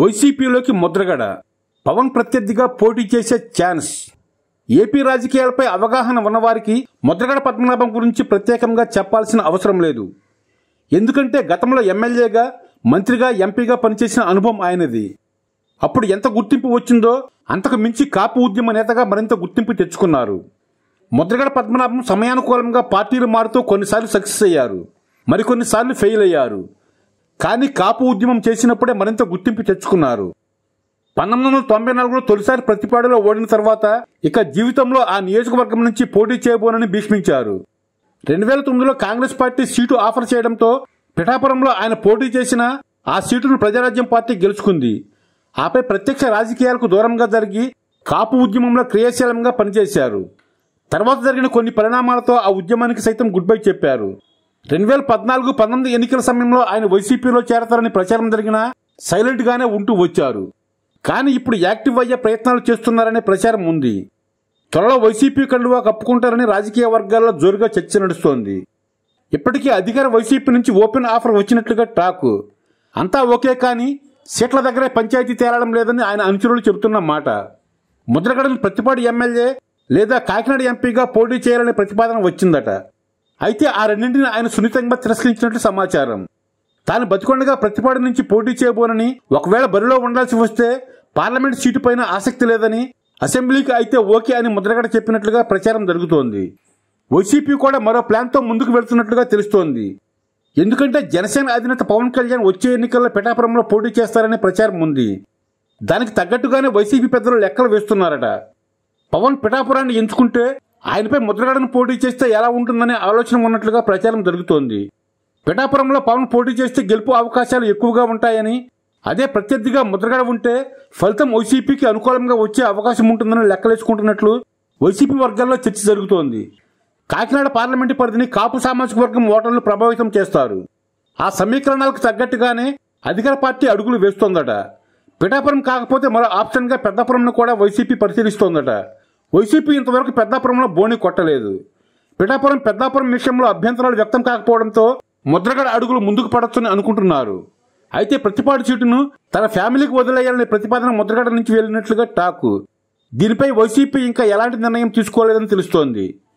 వైసీపీలోకి ముద్రగడ పవన్ ప్రత్యర్థిగా పోటీ చేసే ఛాన్స్ ఏపీ రాజకీయాలపై అవగాహన ఉన్నవారికి ముద్రగడ పద్మనాభం గురించి ప్రత్యేకంగా చెప్పాల్సిన అవసరం లేదు ఎందుకంటే గతంలో ఎమ్మెల్యేగా మంత్రిగా ఎంపీగా పనిచేసిన అనుభవం ఆయనది అప్పుడు ఎంత గుర్తింపు వచ్చిందో అంతకు మించి కాపు ఉద్యమ నేతగా మరింత గుర్తింపు తెచ్చుకున్నారు ముద్రగడ పద్మనాభం సమయానుకూలంగా పార్టీలు మారుతూ కొన్నిసార్లు సక్సెస్ అయ్యారు మరికొన్నిసార్లు ఫెయిల్ అయ్యారు కానీ కాపు ఉద్యమం చేసినప్పుడే మరింత గుర్తింపు తెచ్చుకున్నారు పంతొమ్మిది వందల తొంభై నాలుగులో తొలిసారి ప్రతిపాడులో ఓడిన తర్వాత ఇక జీవితంలో ఆ నియోజకవర్గం నుంచి పోటీ చేయబోనని భీష్మించారు రెండు వేల తొమ్మిదిలో కాంగ్రెస్ పార్టీ సీటు ఆఫర్ చేయడంతో పిఠాపురంలో ఆయన పోటీ చేసిన ఆ సీటును ప్రజారాజ్యం పార్టీ గెలుచుకుంది ఆపై ప్రత్యక్ష రాజకీయాలకు దూరంగా జరిగి కాపు ఉద్యమంలో క్రియాశీలంగా పనిచేశారు తర్వాత జరిగిన కొన్ని పరిణామాలతో ఆ ఉద్యమానికి సైతం గుడ్ బై చెప్పారు రెండు వేల పద్నాలుగు పంతొమ్మిది ఎన్నికల సమయంలో ఆయన వైసీపీలో చేరతారని ప్రచారం జరిగినా సైలెంట్గానే ఉంటూ వచ్చారు కానీ ఇప్పుడు యాక్టివ్ అయ్యే ప్రయత్నాలు చేస్తున్నారనే ప్రచారం ఉంది త్వరలో వైసీపీ కండువా కప్పుకుంటారని రాజకీయ వర్గాల్లో జోరుగా చర్చ నడుస్తోంది ఇప్పటికే అధికార వైసీపీ నుంచి ఓపెన్ ఆఫర్ వచ్చినట్లుగా టాక్ అంతా ఓకే కానీ సీట్ల దగ్గరే పంచాయతీ తేలడం లేదని ఆయన అనుచరులు చెబుతున్న మాట ముద్రగడని ఎమ్మెల్యే లేదా కాకినాడ ఎంపీగా పోటీ చేయాలనే ప్రతిపాదన వచ్చిందట అయితే ఆ రెండింటిని ఆయన సున్నితంగా తిరస్కరించినట్లు సమాచారం తాను బతికొండగా ప్రతిపాడు నుంచి పోటీ చేయబోనని ఒకవేళ బరిలో ఉండాల్సి వస్తే పార్లమెంట్ సీటు పైన ఆసక్తి లేదని అసెంబ్లీకి అయితే ఓకే అని ముద్రగడ చెప్పినట్లుగా ప్రచారం జరుగుతోంది వైసీపీ కూడా మరో ప్లాన్తో ముందుకు వెళ్తున్నట్లుగా తెలుస్తోంది ఎందుకంటే జనసేన అధినేత పవన్ కళ్యాణ్ వచ్చే ఎన్నికల్లో పిఠాపురంలో పోటీ చేస్తారనే ప్రచారం ఉంది దానికి తగ్గట్టుగానే వైసీపీ పెద్దలు లెక్కలు వేస్తున్నారట పవన్ పిఠాపురాన్ని ఎంచుకుంటే ఆయనపై ముద్రగడను పోటీ చేస్తే ఎలా ఉంటుందనే ఆలోచన ఉన్నట్లుగా ప్రచారం జరుగుతోంది పిఠాపురంలో పవన్ పోటీ చేస్తే గెలుపు అవకాశాలు ఎక్కువగా ఉంటాయని అదే ప్రత్యర్థిగా ముద్రగడ ఉంటే ఫలితం వైసీపీకి అనుకూలంగా వచ్చే అవకాశం ఉంటుందని లెక్కలేసుకుంటున్నట్లు వైసీపీ వర్గాల్లో చర్చ జరుగుతోంది కాకినాడ పార్లమెంటు పరిధిని కాపు సామాజిక వర్గం ఓటర్లు ప్రభావితం చేస్తారు ఆ సమీకరణాలకు తగ్గట్టుగానే అధికార పార్టీ అడుగులు వేస్తోందట పిఠాపురం కాకపోతే మరో ఆప్షన్గా పెద్దపురంను కూడా వైసీపీ పరిశీలిస్తోందట వైసీపీ ఇంతవరకు పెద్దాపురంలో బోని కొట్టలేదు పిఠాపురం పెద్దాపురం విషయంలో అభ్యంతరాలు వ్యక్తం కాకపోవడంతో ముద్రగడ అడుగులు ముందుకు పడొచ్చని అనుకుంటున్నారు అయితే ప్రతిపాటు సీటును తన ఫ్యామిలీకి వదిలేయాలనే ప్రతిపాదన ముద్రగడ నుంచి వెళ్ళినట్లుగా టాకు దీనిపై వైసీపీ ఇంకా ఎలాంటి నిర్ణయం తీసుకోలేదని తెలుస్తోంది